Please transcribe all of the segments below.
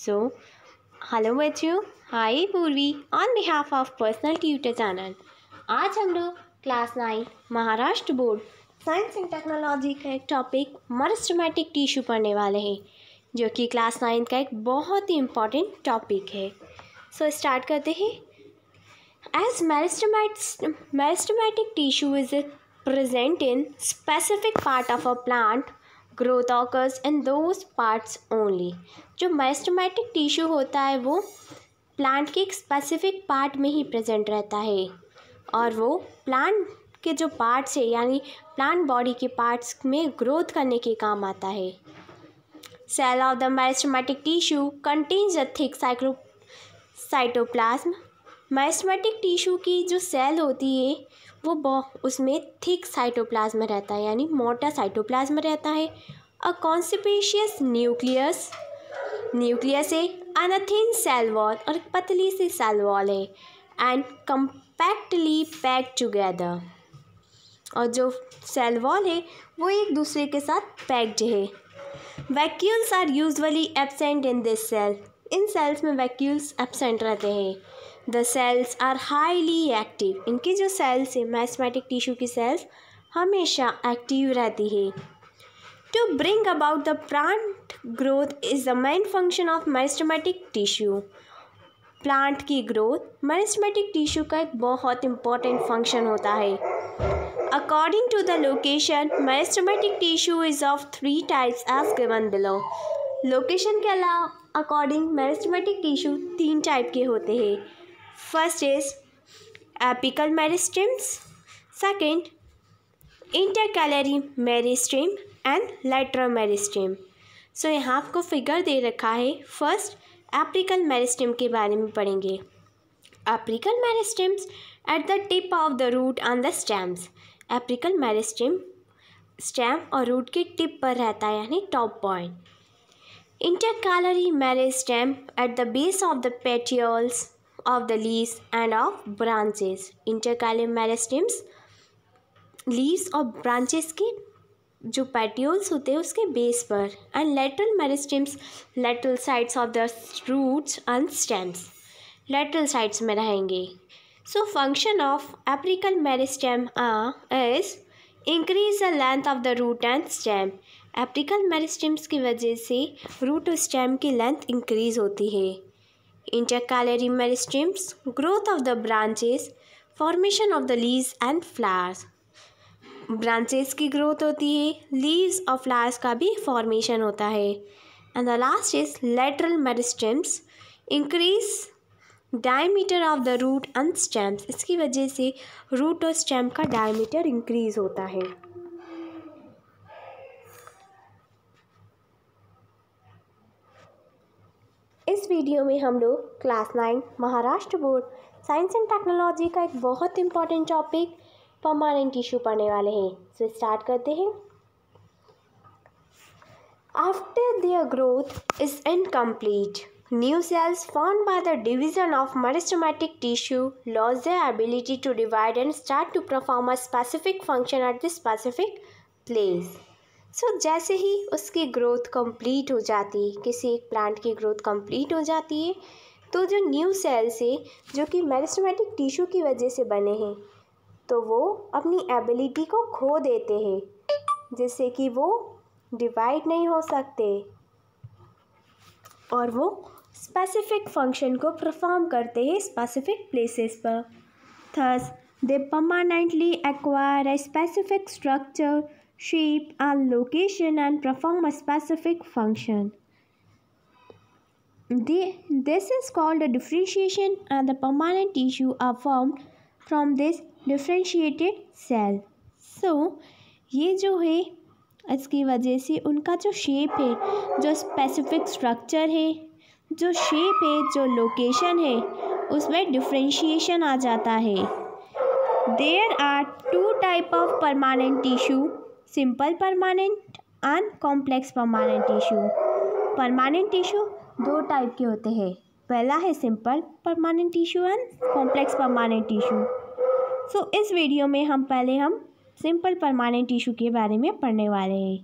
So, hello बच्चों hi पूर्वी on behalf of personal tutor channel आज हम लोग class nine Maharashtra board science and technology का एक टॉपिक मरस्टमेटिक टिश्यू पढ़ने वाले हैं जो कि क्लास नाइन का एक बहुत ही इम्पॉर्टेंट टॉपिक है सो so, स्टार्ट करते हैं एज मैरिस्टमैट meristematic tissue is present in specific part of a plant growth occurs in those parts only जो मैस्टोमैटिक टिश्यू होता है वो प्लांट के एक स्पेसिफिक पार्ट में ही प्रेजेंट रहता है और वो प्लांट के जो पार्ट्स है यानी प्लांट बॉडी के पार्ट्स में ग्रोथ करने के काम आता है cell of the meristematic tissue contains a thick साइक्रो साइटोप्लाज्म मैस्टोमैटिक टिश्यू की जो सेल होती है वो बहुत उसमें थिक साइटोप्लाज्म रहता है यानी मोटा साइटोप्लाज्म रहता है अ कॉन्सिपेशियस न्यूक्लियस न्यूक्लियस है अनथिन सेल वॉल और पतली सी सेल वॉल है एंड कम्पैक्टली पैक टुगेदर और जो सेल वॉल है वो एक दूसरे के साथ पैक्ड है vacuoles are usually absent in this cell इन सेल्स में वैक्यूल्स एबसेंट रहते हैं the cells are highly active इनकी जो सेल्स है मैथमेटिक टिश्यू की सेल्स हमेशा एक्टिव रहती है to bring about the plant growth is the main function of meristematic tissue plant की ग्रोथ मैरिस्मेटिक टिश्यू का एक बहुत इम्पॉर्टेंट फंक्शन होता है according to the location meristematic tissue is of three types as given below location के अलावा according meristematic tissue तीन type के होते हैं first is apical meristems second intercalary meristem and lateral meristem so यहाँ आपको फिगर दे रखा है फर्स्ट एप्रिकल मेरिस्टेम के बारे में पढ़ेंगे apical meristems at the tip of the root on the stems apical meristem stem और रूट के टिप पर रहता है यानी top point intercalary meristem at the base of the petioles of the leaves and of branches intercalary meristems leaves और branches के जो petioles होते हैं उसके बेस पर and lateral meristems lateral sides of the roots and stems lateral sides में रहेंगे so function of apical meristem is increase the length of the root and stem apical meristems की वजह से रूट और स्टेम की length increase होती है intercalary meristems growth of the branches formation of the leaves and flowers branches की growth होती है लीव्स और फ्लावर्स का भी फॉर्मेशन होता है and the last is lateral meristems increase diameter of the root and stems इसकी वजह से रूट और स्टेम का डायमीटर इंक्रीज होता है इस वीडियो में हम लोग class nine Maharashtra board science and technology का एक बहुत इंपॉर्टेंट टॉपिक परमानेंट टिश्यू पड़ने वाले हैं सो so, स्टार्ट करते हैं after their growth is incomplete new cells form by the division of meristematic tissue loses the ability to divide and start to perform a specific function at the specific place so जैसे ही उसकी growth complete हो जाती है किसी एक plant की growth complete हो जाती है तो जो न्यू सेल्स है जो कि मेरिस्टोमेटिक टिश्यू की वजह से बने हैं तो वो अपनी एबिलिटी को खो देते हैं जिससे कि वो डिवाइड नहीं हो सकते और वो स्पेसिफिक फंक्शन को परफॉर्म करते हैं स्पेसिफिक प्लेसेस पर thus they permanently acquire a specific structure shape and location and perform a specific function they this is called a differentiation and the permanent tissue are form from this differentiated cell so ये जो है इसकी वजह से उनका जो shape है जो स्पेसिफिक स्ट्रक्चर है जो शेप है जो लोकेशन है उसमें डिफ्रेंशिएशन आ जाता है there are two type of permanent tissue simple permanent and complex permanent tissue permanent tissue दो टाइप के होते हैं पहला है simple permanent tissue and complex permanent tissue so so, इस वीडियो में हम पहले हम सिंपल परमानेंट टिश्यू के बारे में पढ़ने वाले हैं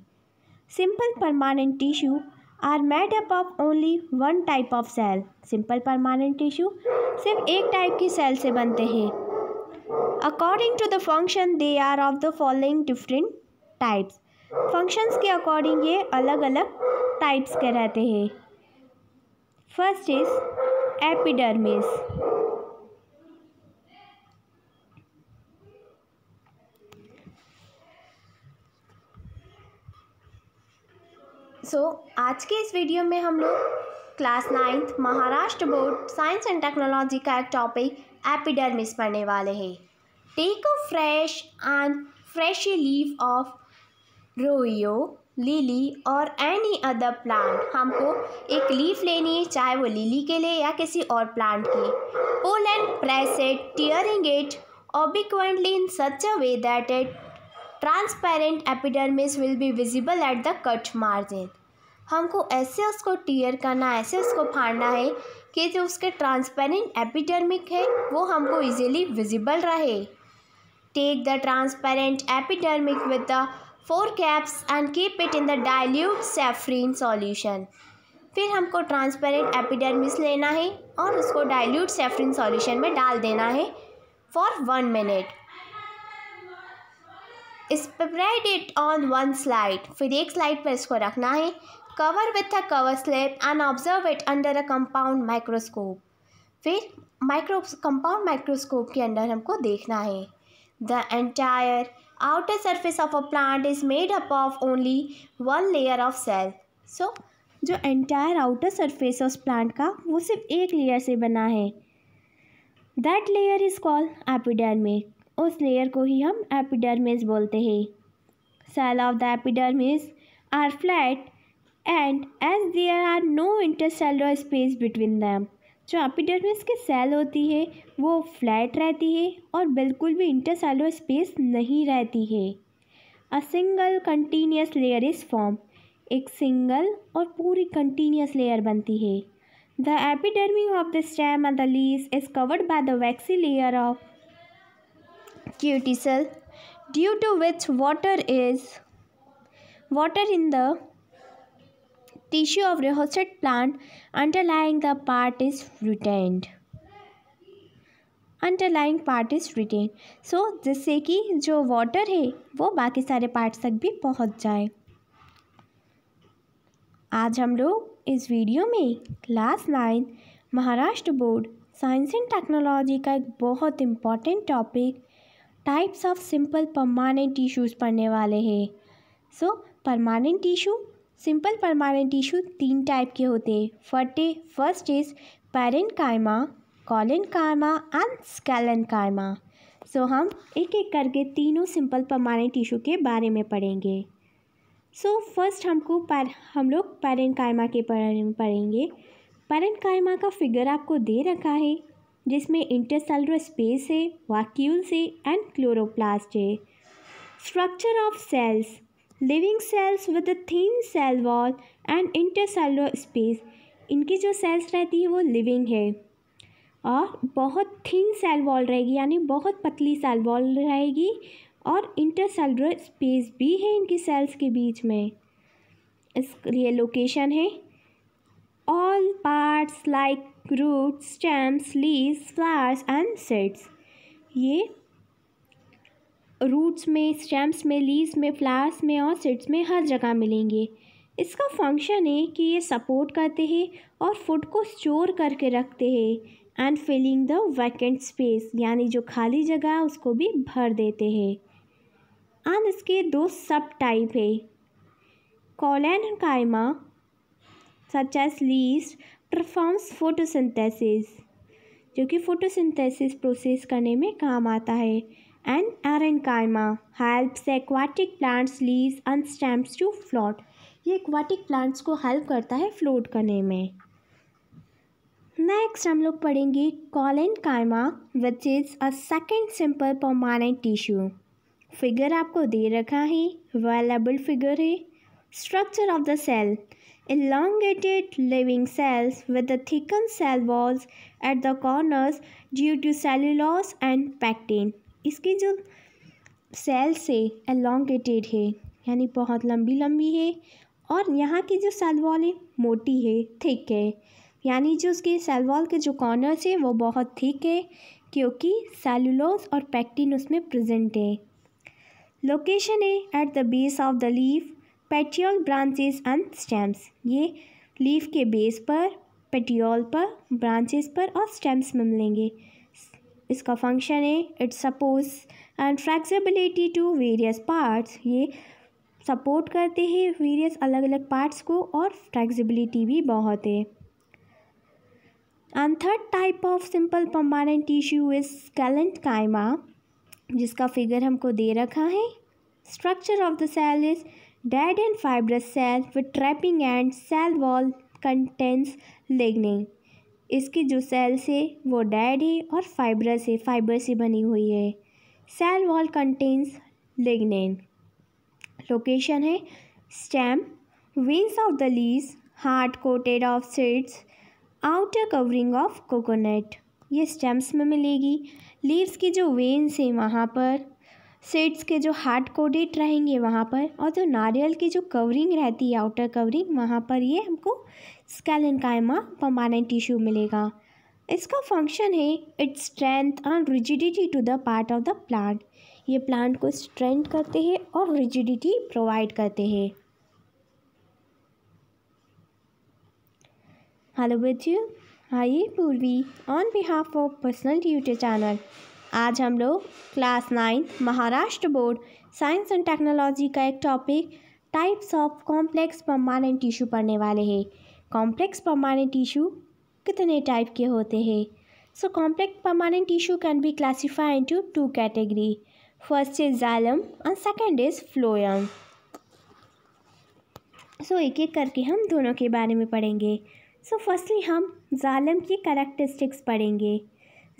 simple permanent tissue are made up of only one type of cell simple permanent tissue सिर्फ एक टाइप की सेल से बनते हैं according to the function they are of the following different types functions के अकॉर्डिंग ये अलग अलग टाइप्स के रहते हैं first is epidermis so so, आज के इस वीडियो में हम लोग class ninth Maharashtra board science and technology का एक टॉपिक एपिडर्मिस पढ़ने वाले हैं take a fresh and fresh leaf of rhoeo lily और एनी अदर प्लांट हमको एक लीफ लेनी है चाहे वो लिली के लिए या किसी और प्लांट की pull and press it tearing it ऑबिक्वेंटली in such a way that it transparent epidermis will be visible at the cut margin हमको ऐसे उसको टीयर करना ऐसे उसको फाड़ना है कि जो उसके ट्रांसपेरेंट एपिडर्मिक है वो हमको इजीली विजिबल रहे take the transparent epidermis with the forceps and keep it in the dilute safranin solution फिर हमको ट्रांसपेरेंट एपिडर्मिस लेना है और उसको डाइल्यूट सेफ्रीन सॉल्यूशन में डाल देना है for one minute spread it on one slide फिर एक स्लाइड पर इसको रखना है cover with a cover slip and observe it under a compound microscope फिर माइक्रो कंपाउंड माइक्रोस्कोप के अंदर हमको देखना है the entire outer surface of a plant is made up of only one layer of cell so जो entire outer surface of plant का वो सिर्फ एक लेयर से बना है that layer is called epidermis उस लेयर को ही हम एपिडर्मिस बोलते हैं cell of the epidermis are flat and as there are no intercellular space between them जो एपिडर्मिस की सेल होती है वो फ्लैट रहती है और बिल्कुल भी इंटरसेलर स्पेस नहीं रहती है a single continuous layer is form एक सिंगल और पूरी कंटीन्यूस लेयर बनती है the epidermis of the stem and the leaves is covered by the waxy layer of cortical due to which water is water in the tissue of rehostate plant underlying the part is retained underlying part is retain so जिससे कि जो water है वो बाकी सारे parts तक भी पहुंच जाए आज हम लोग इस वीडियो में class nine Maharashtra board science and technology का एक बहुत important topic types of simple permanent tissues पढ़ने वाले हैं so permanent tissue simple permanent tissue तीन टाइप के होते हैं फटे first is parenchyma collenchyma and sclerenchyma so हम एक एक करके तीनों सिंपल परमानेंट टिश्यू के बारे में पढ़ेंगे सो so, फर्स्ट हमको पर हम लोग पैरन कायमा के में पढ़ेंगे पैरन कायमा का फिगर आपको दे रखा है जिसमें इंटरसेलुलर स्पेस है वाक्यूल्स है एंड क्लोरोप्लास्ट है structure of cells living cells with a thin cell wall and intercellular space इनकी जो सेल्स रहती है वो लिविंग है और बहुत थीन सेल वॉल रहेगी यानी बहुत पतली सेल वॉल रहेगी और इंटरसेलुलर स्पेस भी है इनकी सेल्स के बीच में इस ये लोकेशन है all parts like roots, stems, leaves, flowers and seeds. ये रूट्स में स्टेम्स में लीव्स में फ्लावर्स में और सीड्स में हर जगह मिलेंगे इसका फंक्शन है कि ये सपोर्ट करते हैं और फूड को स्टोर करके रखते हैं and filling the vacant space यानी जो खाली जगह है उसको भी भर देते हैं एंड इसके दो सब टाइप है कॉलेन कायमा such as leaves performs photosynthesis जो कि photosynthesis process करने में काम आता है and arenchyma helps aquatic plants leaves and stems to float ये aquatic plants को help करता है float करने में नेक्स्ट हम लोग पढ़ेंगे collenchyma which is a second simple permanent tissue figure आपको दे रखा है अवेलेबल फिगर है Structure of the cell Elongated living cells with the thickened cell walls at the corners due to cellulose and pectin. इसकी जो cell से elongated है यानी बहुत लंबी लंबी है और यहाँ की जो सेल वॉल है मोटी है थिक है यानी जो उसके सेल वॉल के जो कॉर्नर्स है वो बहुत थिक है क्योंकि सेलुलोज और पैक्टिन उसमें प्रेजेंट है लोकेशन है at the base of the leaf petiole branches and stems ये लीफ के बेस पर पेटियोल पर ब्रांचेस पर और स्टेम्स में मिलेंगे इसका फंक्शन है its support and flexibility to various parts ये सपोर्ट करते हैं वेरियस अलग अलग पार्ट्स को और फ्लैक्सीबिलिटी भी बहुत है and third type of simple permanent tissue is sclerenchyma जिसका फिगर हमको दे रखा है Structure of the cell is dead and fibrous cell with trapping and cell wall contains lignin. इसकी जो सेल्स है वो डैड है और फाइब्रस है फाइबर से बनी हुई है cell wall contains lignin location है stem wings of the leaves hard coated of seeds outer covering of coconut ये स्टेम्स में मिलेगी लीव्स की जो वेंस हैं वहाँ पर सेट्स के जो हार्ड कोडेड रहेंगे वहाँ पर और जो नारियल की जो कवरिंग रहती है आउटर कवरिंग वहाँ पर ये हमको स्केलन कायमा परमानेंट टिश्यू मिलेगा इसका फंक्शन है its strength and rigidity to the part of the plant ये प्लांट को स्ट्रेंथ करते हैं और रिजिडिटी प्रोवाइड करते हैं हेलो बच्चियों hi Purvi on behalf of personal YouTube channel आज हम लोग class ninth Maharashtra board science and technology का एक topic types of complex permanent tissue पढ़ने वाले हैं कॉम्प्लेक्स परमानेंट टिश्यू कितने टाइप के होते हैं so complex permanent tissue can be classify into two category first is xylem and second is phloem so एक एक करके हम दोनों के बारे में पढ़ेंगे सो so, फर्स्टली हम जालम की करेक्टरिस्टिक्स पढ़ेंगे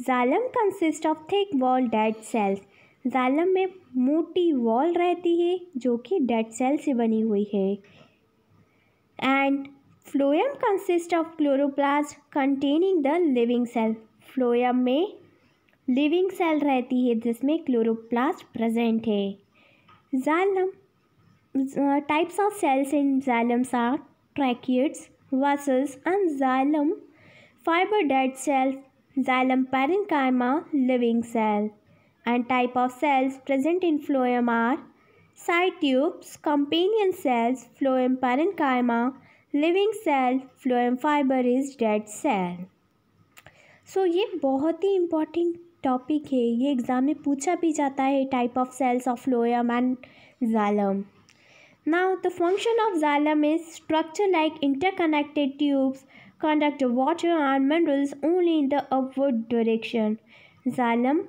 xylem consist of thick wall dead cells xylem में मोटी वॉल रहती है जो कि डेड सेल से बनी हुई है and phloem consist of chloroplast containing the living cell phloem में लिविंग सेल रहती है जिसमें क्लोरोप्लास्ट प्रेजेंट है xylem types of cells in xylem are tracheids, vessels and xylem fiber dead cells Xylem parenchyma living cell. And type of cells present in phloem are side tubes, companion cells, phloem parenchyma, living cell phloem fiber is dead cell so ये बहुत ही important topic है ये exam में पूछा भी जाता है type of cells of phloem and xylem now the function of xylem is structure like interconnected tubes conduct water and minerals only in the upward direction. Xylem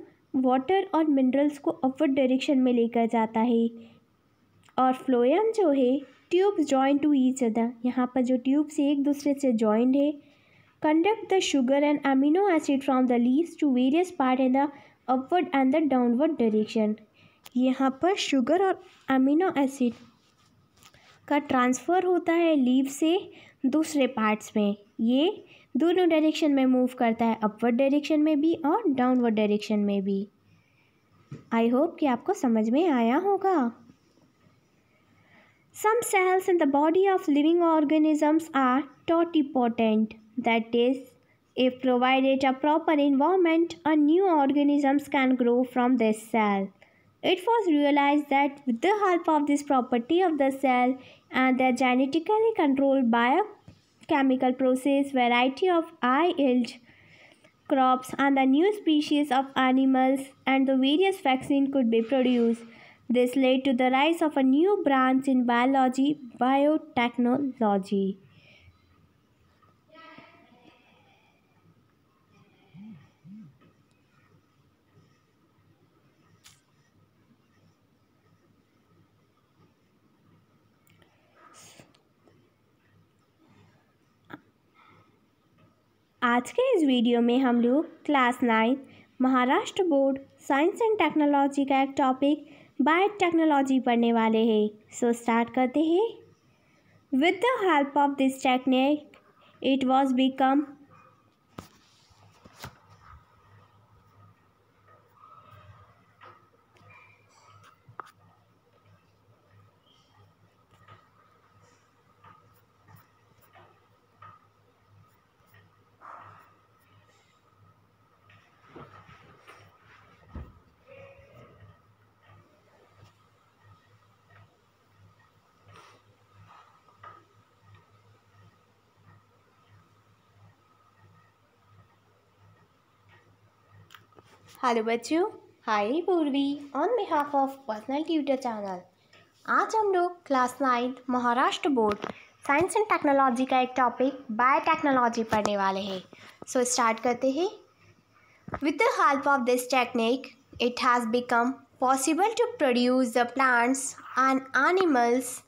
water और minerals को upward direction में लेकर जाता है और phloem जो है tubes joint to each other यहाँ पर जो ट्यूब्स एक दूसरे से जॉइंट है conduct the sugar and amino acid from the leaves to various part in the upward and the downward direction यहाँ पर शुगर और अमीनो एसिड का ट्रांसफ़र होता है लीव से दूसरे पार्ट्स में ये दोनों डायरेक्शन में मूव करता है अपवर्ड डायरेक्शन में भी और डाउनवर्ड डायरेक्शन में भी आई होप कि आपको समझ में आया होगा some cells in the body of living organisms are totipotent that is if provided a proper environment a new organisms can grow from this cell it was realize that with the help of this property of the cell and uh, they are genetically controlled by chemical process variety of high yield crops and the new species of animals and the various vaccine could be produced. This led to the rise of a new branch in biology, biotechnology. आज के इस video में हम लोग class nine Maharashtra board science and technology का एक topic biotechnology पढ़ने वाले हैं सो स्टार्ट करते हैं with the help of this technique it was become hello बच्चों hi Purvi on behalf of personal tutor channel आज हम लोग class ninth Maharashtra board science and technology का एक टॉपिक बायोटेक्नोलॉजी पढ़ने वाले हैं सो so, स्टार्ट करते हैं with the help of this technique it has become possible to produce the plants and animals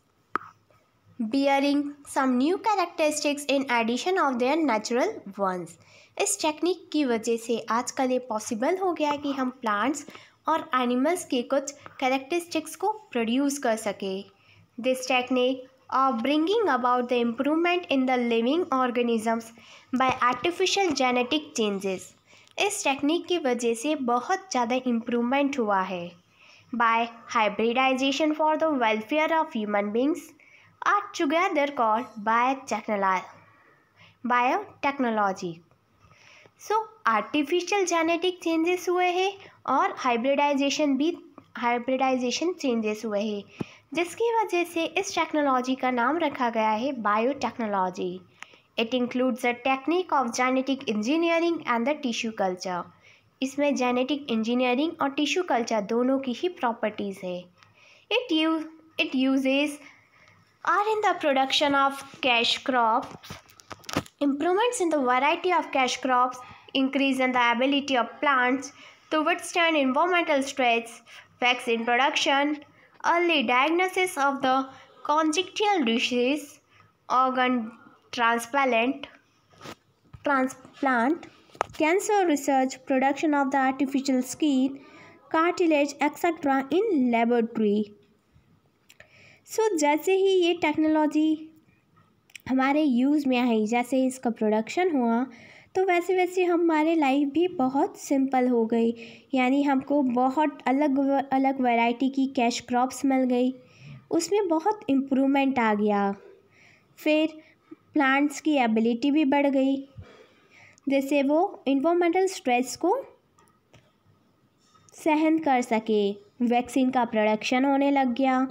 bearing some new characteristics in addition of their natural ones इस technique की वजह से आजकल ये पॉसिबल हो गया है कि हम प्लांट्स और एनिमल्स के कुछ करेक्टरिस्टिक्स को प्रोड्यूस कर सके this technique of bringing about the improvement in the living organisms by artificial genetic changes इस टेक्निक की वजह से बहुत ज़्यादा इम्प्रूवमेंट हुआ है by hybridization for the welfare of human beings are together bio biotechnology so artificial genetic changes हुए हैं और हाइब्रिडाइजेशन भी हाइब्रिडाइजेशन चेंजेस हुए हैं जिसकी वजह से इस टेक्नोलॉजी का नाम रखा गया है biotechnology it includes the technique of genetic engineering and the tissue culture इसमें जेनेटिक इंजीनियरिंग और टिश्यू कल्चर दोनों की ही प्रॉपर्टीज़ है it you it uses are in the production of cash crop Improvements in the variety of cash crops increase in the ability of plants to withstand environmental stress, vaccine production, early diagnosis of the congenital disease, organ transplant, transplant, cancer research, production of the artificial skin, cartilage, etc. in laboratory. So, जैसे ही ये technology हमारे use में आई जैसे इसका production हुआ तो वैसे वैसे हमारे लाइफ भी बहुत सिंपल हो गई यानी हमको बहुत अलग अलग वैरायटी की कैश क्रॉप्स मिल गई उसमें बहुत इम्प्रूवमेंट आ गया फिर प्लांट्स की एबिलिटी भी बढ़ गई जैसे वो इन्वामेंटल स्ट्रेस को सहन कर सके वैक्सीन का प्रोडक्शन होने लग गया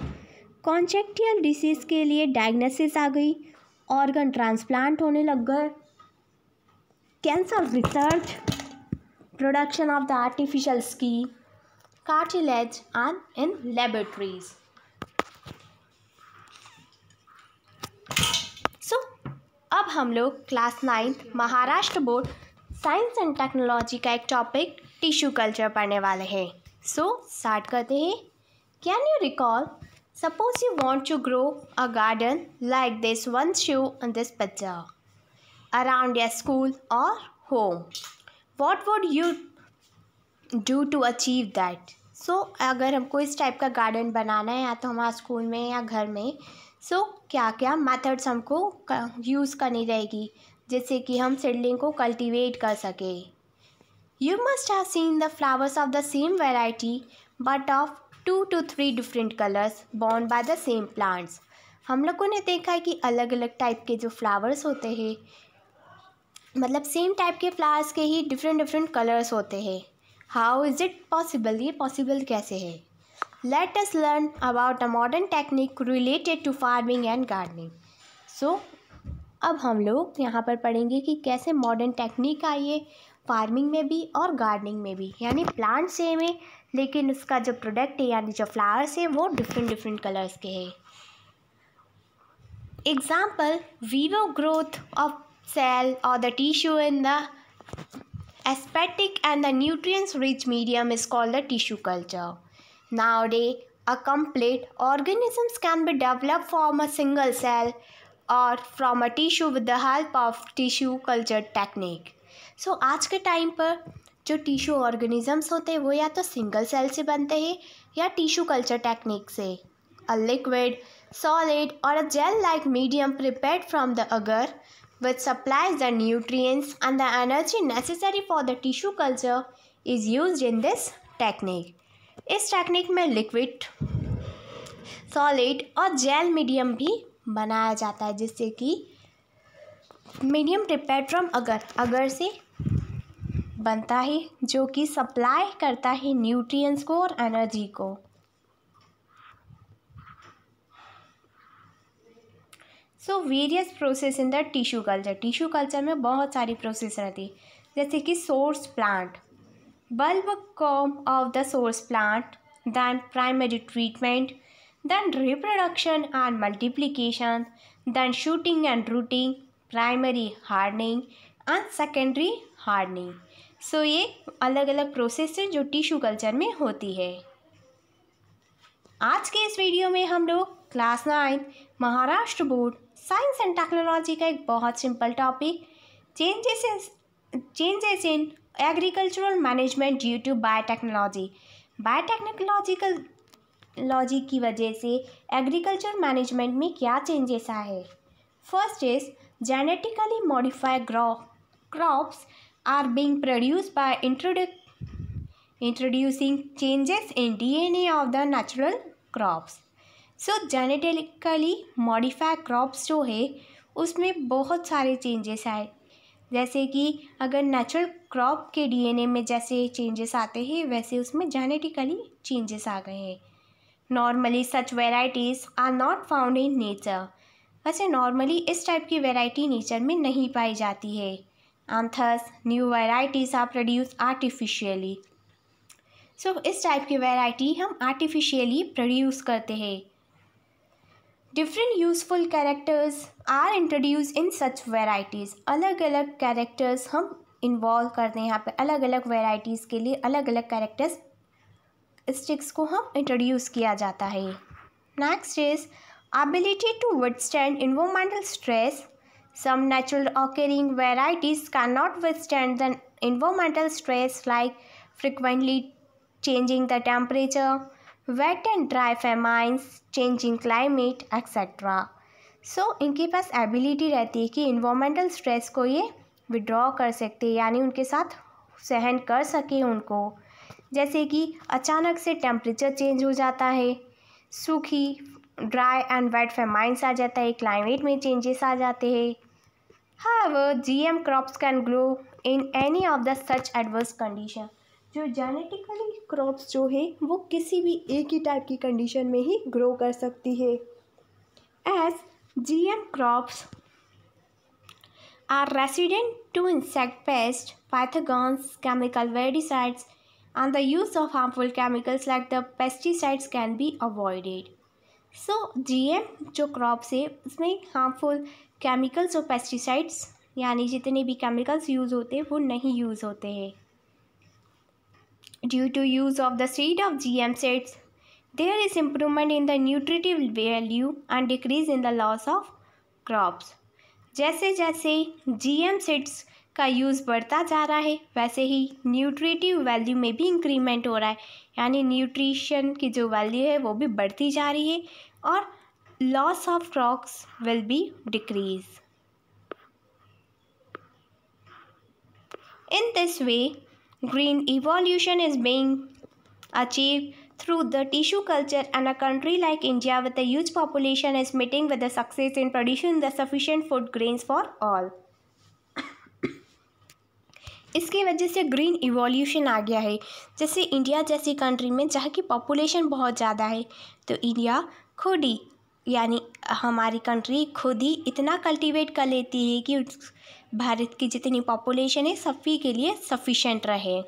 कॉन्चेक्टियल डिसीज़ के लिए डायग्नोसिस आ गई ऑर्गन ट्रांसप्लांट होने लग गए cancer research production of the artificial skin cartilage and in laboratories so अब हम लोग class ninth Maharashtra board science and technology का एक टॉपिक टिश्यू कल्चर पढ़ने वाले हैं सो so, स्टार्ट करते हैं can you recall Suppose you want to grow a garden like this one shoe in this picture around your school or home. What would you do to achieve that? so, अगर हमको इस type का garden बनाना है या तो हमारा school में या घर में so, क्या क्या methods हमको use करनी रहेगी जिससे कि हम सीडलिंग को कल्टीवेट कर सके you must have seen the flowers of the same variety but of two two three different colours born by the same plants हम लोगों ने देखा है कि अलग अलग टाइप के जो फ्लावर्स होते हैं मतलब सेम टाइप के फ्लावर्स के ही डिफरेंट डिफरेंट कलर्स होते हैं हाउ इज़ इट पॉसिबल ये पॉसिबल कैसे है let us learn about a modern technique related to farming and gardening so अब हम लोग यहाँ पर पढ़ेंगे कि कैसे मॉडर्न टेक्निक आई है फार्मिंग में भी और गार्डनिंग में भी यानी प्लांट सेम है लेकिन उसका जो प्रोडक्ट है यानी जो फ्लावर्स है वो डिफरेंट डिफरेंट कलर्स के हैं example vivo growth of cell और the tissue in the aseptic and the nutrients rich medium is called the tissue culture now day a complete organisms can be develop from a single cell और from a tissue with the help of tissue culture technique so so, आज के time पर जो tissue organisms होते हैं वो या तो सिंगल सेल से बनते हैं या टिश्यू कल्चर टेक्निक से अ लिक्विड सॉलिड और a gel like medium prepare from the agar which supplies the nutrients and the energy necessary for the tissue culture is use in this technique इस technique में liquid solid और gel medium भी बनाया जाता है जिससे कि मीडियम टेम्परेचर अगर अगर से बनता है जो कि सप्लाई करता है न्यूट्रिएंट्स को और एनर्जी को so various process in the tissue culture tissue culture में बहुत सारी प्रोसेस रहती है जैसे कि source plant bulb come of the source plant then primary treatment then reproduction and multiplication then shooting and rooting primary hardening and secondary hardening so ये अलग अलग प्रोसेस है जो टिश्यू कल्चर में होती है आज के इस वीडियो में हम लोग class nine Maharashtra board science and technology का एक बहुत simple topic changes in changes in agricultural management due to biotechnology biotechnological logic की वजह से एग्रीकल्चर मैनेजमेंट में क्या चेंजेस आए first is genetically modified crops are being produced by introducing changes in DNA of the natural crops. So genetically modified crops जो है उसमें बहुत सारे चेंजेस आए जैसे कि अगर नेचुरल क्रॉप के डीएनए में जैसे चेंजेस आते हैं वैसे उसमें जेनेटिकली चेंजेस आ गए हैं normally such varieties are not found in nature वैसे नॉर्मली इस टाइप की वैरायटी नेचर में नहीं पाई जाती है and thus new varieties are produce artificially so इस टाइप की वैरायटी हम आर्टिफिशियली प्रोड्यूस करते हैं different useful characters are introduce in such varieties अलग अलग कैरेक्टर्स हम इन्वॉल्व करते हैं यहाँ पे अलग अलग वेराइटीज़ के लिए अलग अलग कैरेक्टर्स स्टिक्स को हम इंट्रोड्यूस किया जाता है next is ability to withstand environmental stress. Some natural occurring varieties cannot withstand the environmental stress like frequently changing the temperature, wet and dry famines, changing climate, etc. So so, इनके पास ability रहती है कि environmental stress को ये withdraw कर सकते हैं यानी उनके साथ सहन कर सके उनको जैसे कि अचानक से टेम्परेचर चेंज हो जाता है सूखी ड्राई एंड वेट फेमाइंस आ जाता है क्लाइमेट में चेंजेस आ जाते हैं how G M crops can grow in any of the such adverse condition जो जेनेटिकली क्रॉप्स जो है वो किसी भी एक ही टाइप की कंडीशन में ही ग्रो कर सकती है as G M crops are resistant to insect pest pathogens chemical weedicides and the use of harmful chemicals like the pesticides can be avoided so GM जो क्रॉप्स है उसमें हार्मफुल केमिकल्स और pesticides यानी जितने भी केमिकल्स यूज़ होते हैं वो नहीं यूज़ होते हैं due to use of the seed of G M sets there is improvement in the nutritive value and decrease in the loss of crops जैसे जैसे जी एम सीड्स का यूज़ बढ़ता जा रहा है वैसे ही न्यूट्रिटिव वैल्यू में भी इंक्रीमेंट हो रहा है यानी न्यूट्रिशन की जो वैल्यू है वो भी बढ़ती जा रही है और loss of crops will be decrease in this way green evolution is being achieve through the tissue culture and a country like India with the use population is meeting with the success in producing the sufficient food grains for all इसकी वजह से green evolution आ गया है जैसे India जैसी country में जहाँ की पॉपुलेशन बहुत ज़्यादा है तो इंडिया खुद ही यानी हमारी कंट्री खुद ही इतना कल्टीवेट कर लेती है कि भारत की जितनी पॉपुलेशन है सभी के लिए सफिशेंट रहे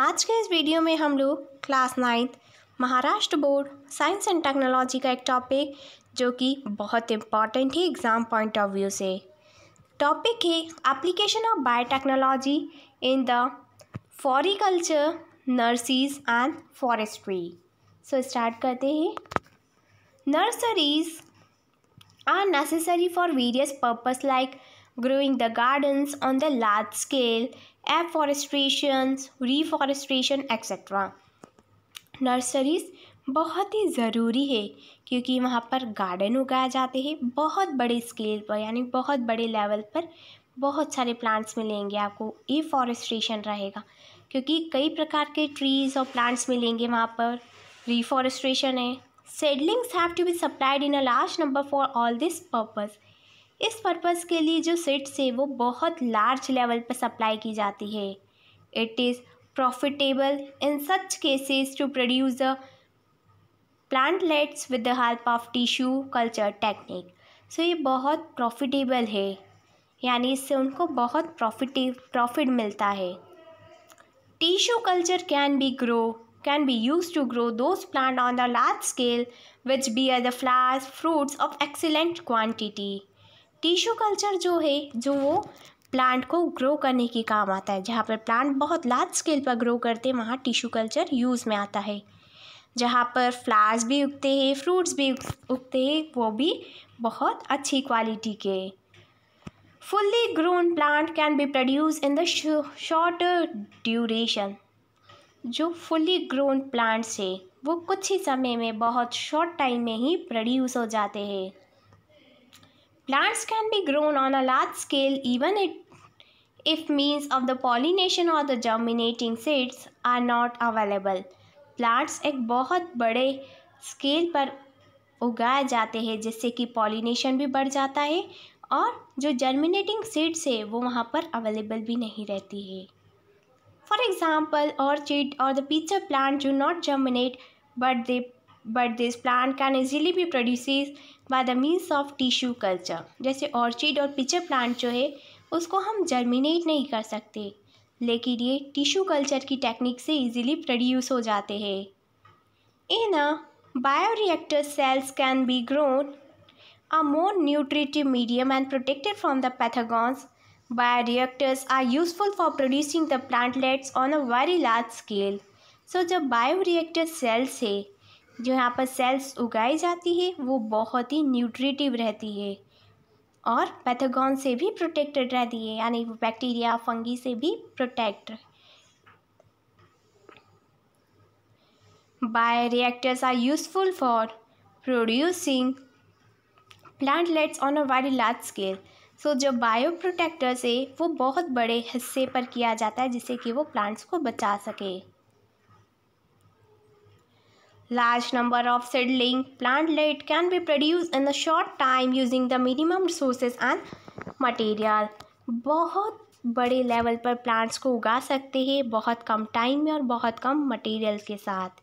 आज के इस वीडियो में हम लोग class ninth Maharashtra board science and technology का एक टॉपिक जो कि बहुत इम्पॉर्टेंट है एग्ज़ाम पॉइंट ऑफ व्यू से टॉपिक है application of biotechnology in the floriculture nurseries and forestry so start करते हैं nurseries necessary for various purpose like growing the gardens on the large scale afforestation reforestation etcetera nurseries बहुत ही ज़रूरी है क्योंकि वहाँ पर गार्डन उगाए जाते हैं बहुत बड़े स्केल पर यानी बहुत बड़े लेवल पर बहुत सारे प्लांट्स मिलेंगे आपको ई रहेगा क्योंकि कई प्रकार के ट्रीज़ और प्लांट्स मिलेंगे वहाँ पर रिफॉरेस्टेशन है seedlings have to be supplied in a large number for all this purpose इस पर्पस के लिए जो सीड्स है वो बहुत लार्ज लेवल पर सप्लाई की जाती है it is profitable in such cases to produce the plantlets with the help of tissue culture technique so ये बहुत प्रॉफिटेबल है यानी इससे उनको बहुत प्रॉफिटिव प्रॉफिट मिलता है tissue culture can be grow can be use to grow those plant on the large scale which be are the flowers fruits of excellent quantity tissue culture जो है जो वो प्लांट को ग्रो करने के काम आता है जहाँ पर प्लांट बहुत लार्ज स्केल पर ग्रो करते हैं वहाँ टिश्यू कल्चर यूज़ में आता है जहाँ पर फ्लावर्स भी उगते हैं फ्रूट्स भी उगते हैं वो भी बहुत अच्छी क्वालिटी के fully grown plant can be produce in the short duration जो फुल्ली ग्रोन प्लांट्स है वो कुछ ही समय में बहुत शॉर्ट टाइम में ही प्रोड्यूस हो जाते हैं Plants can be grown on a large scale even it, if means of the pollination or the germinating seeds are not available. plants ek bahut bade scale par उगाए जाते हैं जिससे कि pollination भी बढ़ जाता है और जो जर्मिनेटिंग सीड्स है वो वहाँ पर अवेलेबल भी नहीं रहती है फॉर एग्ज़ाम्पल ऑर्चिड और the pitcher plant do not germinate but they but this plant can easily be produce by the means of tissue culture जैसे ऑर्चिड और पिचर प्लांट जो है उसको हम जर्मिनेट नहीं कर सकते लेकिन ये टिश्यू कल्चर की टेक्निक से इजीली प्रोड्यूस हो जाते हैं in bio bioreactor cells can be grown a more nutritive medium and protected from the pathogens reactors are useful for producing the plantlets on a very large scale so जब bio bioreactor sales है जो यहाँ पर sales उगाई जाती है वो बहुत ही न्यूट्रिटिव रहती है और पैथोगॉन से भी प्रोटेक्टेड रहती है यानी बैक्टीरिया फंगी से भी protect reactors are useful for producing plantlets on a very large scale so जो बायो प्रोटेक्टर्स है वो बहुत बड़े हिस्से पर किया जाता है जिससे कि वो प्लांट्स को बचा सके large number of seedling seedling plantlet can be produced in the short time using the minimum resources and material. बहुत बड़े लेवल पर प्लांट्स को उगा सकते हैं बहुत कम टाइम में और बहुत कम मटेरियल के साथ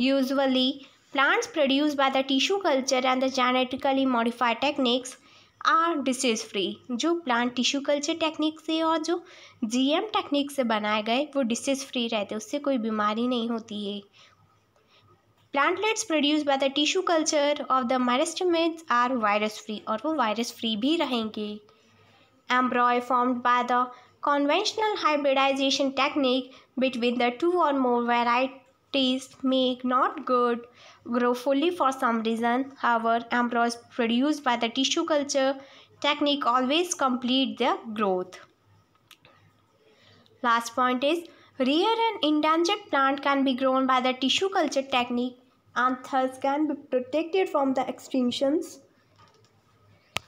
usually plants produce by the tissue culture and the genetically modified techniques are disease free जो प्लांट टिश्यू कल्चर टेक्निक से और जो जी एम टेक्निक से बनाए गए वो डिसीज फ्री रहते उससे कोई बीमारी नहीं होती है Plantlets produced by the tissue culture of the मेरिस्टमिड्स are virus-free, और वो वायरस फ्री भी रहेंगे formed by the conventional hybridization technique between the two or more varieties make not good grow fully for some reason however embryos produced by the tissue culture technique always complete their growth last point is rare and endangered plant can be grown by the tissue culture technique and thus can be protected from the extinctions.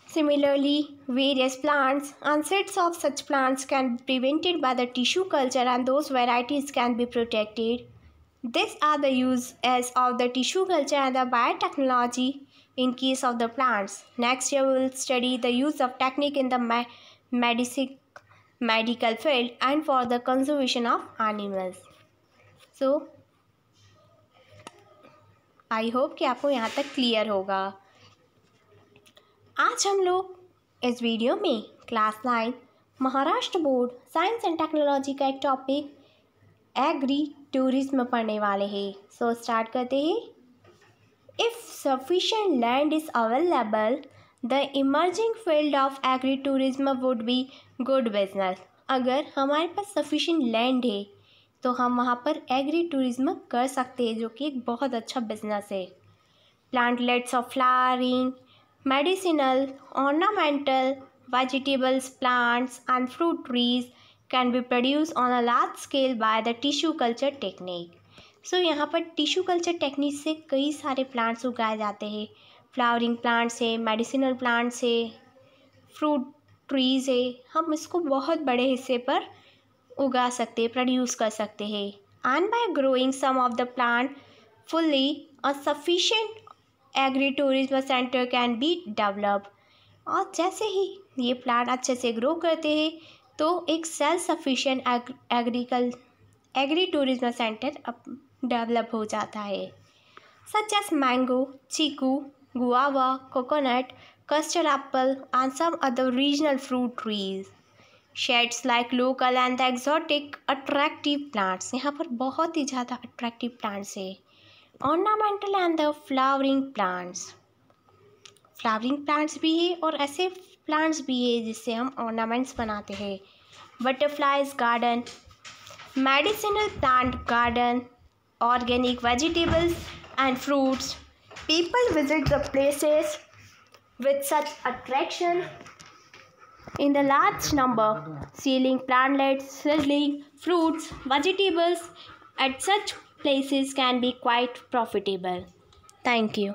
Similarly, various plants and sets of such plants can be prevented by the tissue culture and those varieties can be protected. These are the uses of the tissue culture and the biotechnology in case of the plants. Next year we will study the use of technique in the medicine, medical field and for the conservation of animals. So I hope कि आपको यहाँ तक clear होगा आज हम लोग इस video में class nine Maharashtra board science and technology का एक टॉपिक एग्री टूरिज्म पढ़ने वाले हैं सो स्टार्ट करते हैं if sufficient land is available the emerging field of agri tourism would be good business अगर हमारे पास सफिशेंट लैंड है तो हम वहाँ पर एग्री टूरिज़्म कर सकते हैं जो कि एक बहुत अच्छा बिजनेस है plantlets of flowering medicinal ornamental vegetables plants and fruit trees can be produce on a large scale by the tissue culture technique so यहाँ पर टिश्यू कल्चर टेक्निक से कई सारे प्लांट्स उगाए जाते हैं फ्लावरिंग प्लांट्स है मेडिसिनल प्लांट्स है फ्रूट ट्रीज़ है हम इसको बहुत बड़े हिस्से पर उगा सकते प्रोड्यूस कर सकते हैं by growing some of the plant fully a sufficient agri tourism centre can be develop और जैसे ही ये प्लांट अच्छे से ग्रो करते हैं तो एक सेल्फ सफिशेंट एग्रीकल एग्री टूरिज्म सेंटर डेवलप हो जाता है such as mango chikoo guava coconut custard apple and some other regional fruit trees shades like local and the attractive plants यहाँ पर बहुत ही ज़्यादा अट्रैक्टिव प्लांट्स है ornamental and the flowering plants flowering plants भी है और ऐसे प्लांट्स भी है जिससे हम ऑर्नामेंट्स बनाते हैं butterflies garden medicinal plant garden organic vegetables and fruits people visit the places with such attraction in the large number, selling plantlets, selling fruits, vegetables at such places can be quite profitable. Thank you.